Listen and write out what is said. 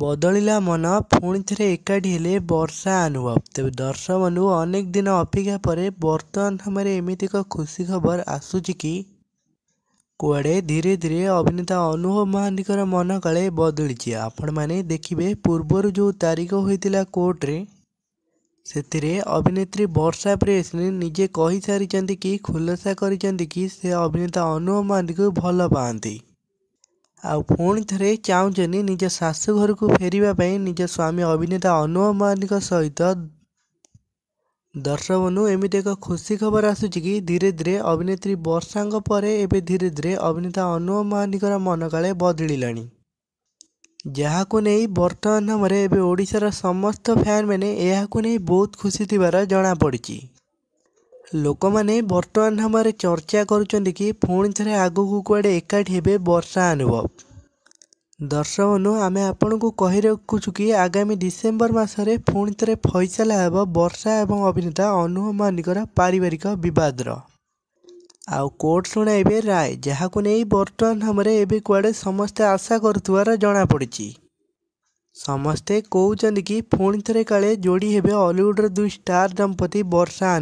ବଦଳିଲା ମନ ପୁଣି ଥରେ ଏକାଠି ହେଲେ ବର୍ଷା ଅନୁଭବ ତେବେ ଦର୍ଶକମାନଙ୍କୁ ଅନେକ ଦିନ ଅପେକ୍ଷା ପରେ ବର୍ତ୍ତମାନ ସମୟରେ ଏମିତି ଏକ ଖୁସି ଖବର ଆସୁଛି କି କୁଆଡ଼େ ଧୀରେ ଧୀରେ ଅଭିନେତା ଅନୁଭବ ମହାନ୍ତିଙ୍କର ମନ କାଳେ ବଦଳିଛି ଆପଣମାନେ ଦେଖିବେ ପୂର୍ବରୁ ଯେଉଁ ତାରିଖ ହୋଇଥିଲା କୋର୍ଟରେ ସେଥିରେ ଅଭିନେତ୍ରୀ ବର୍ଷା ପ୍ରେସରେ ନିଜେ କହିସାରିଛନ୍ତି କି ଖୁଲାସା କରିଛନ୍ତି କି ସେ ଅଭିନେତା ଅନୁଭବ ମହାନ୍ତିଙ୍କୁ ଭଲ ପାଆନ୍ତି ଆଉ ପୁଣି ଥରେ ଚାହୁଁଛନ୍ତି ନିଜ ଶାଶୁଘରକୁ ଫେରିବା ପାଇଁ ନିଜ ସ୍ୱାମୀ ଅଭିନେତା ଅନୁଭବ ମହାନ୍ତିଙ୍କ ସହିତ ଦର୍ଶକବନ୍ଧୁ ଏମିତି ଏକ ଖୁସି ଖବର ଆସୁଛି କି ଧୀରେ ଧୀରେ ଅଭିନେତ୍ରୀ ବର୍ଷାଙ୍କ ପରେ ଏବେ ଧୀରେ ଧୀରେ ଅଭିନେତା ଅନୁଭବ ମହାନ୍ତିଙ୍କର ମନ କାଳେ ବଦଳିଲାଣି ଯାହାକୁ ନେଇ ବର୍ତ୍ତମାନ ସମୟରେ ଏବେ ଓଡ଼ିଶାର ସମସ୍ତ ଫ୍ୟାନ୍ମାନେ ଏହାକୁ ନେଇ ବହୁତ ଖୁସି ଥିବାର ଜଣାପଡ଼ିଛି ଲୋକମାନେ ବର୍ତ୍ତମାନ ସମୟରେ ଚର୍ଚ୍ଚା କରୁଛନ୍ତି କି ପୁଣି ଥରେ ଆଗକୁ କୁଆଡ଼େ ଏକାଠି ହେବେ ବର୍ଷା ଅନୁଭବ ଦର୍ଶକ ଦର୍ଶକନୁ ଆମେ ଆପଣଙ୍କୁ କହି ରଖୁଛୁ କି ଆଗାମୀ ଡିସେମ୍ବର ମାସରେ ପୁଣି ଥରେ ଫଇସଲା ହେବ ବର୍ଷା ଏବଂ ଅଭିନେତା ଅନୁଭ ମାନିକର ପାରିବାରିକ ବିବାଦର ଆଉ କୋର୍ଟ ଶୁଣାଇବେ ରାୟ ଯାହାକୁ ନେଇ ବର୍ତ୍ତମାନ ସମୟରେ ଏବେ କୁଆଡ଼େ ସମସ୍ତେ ଆଶା କରୁଥିବାର ଜଣାପଡ଼ିଛି ସମସ୍ତେ କହୁଛନ୍ତି କି ପୁଣି ଥରେ କାଳେ ଯୋଡ଼ି ହେବେ ଅଲିଉଡ଼ର ଦୁଇ ଷ୍ଟାର ଦମ୍ପତି ବର୍ଷା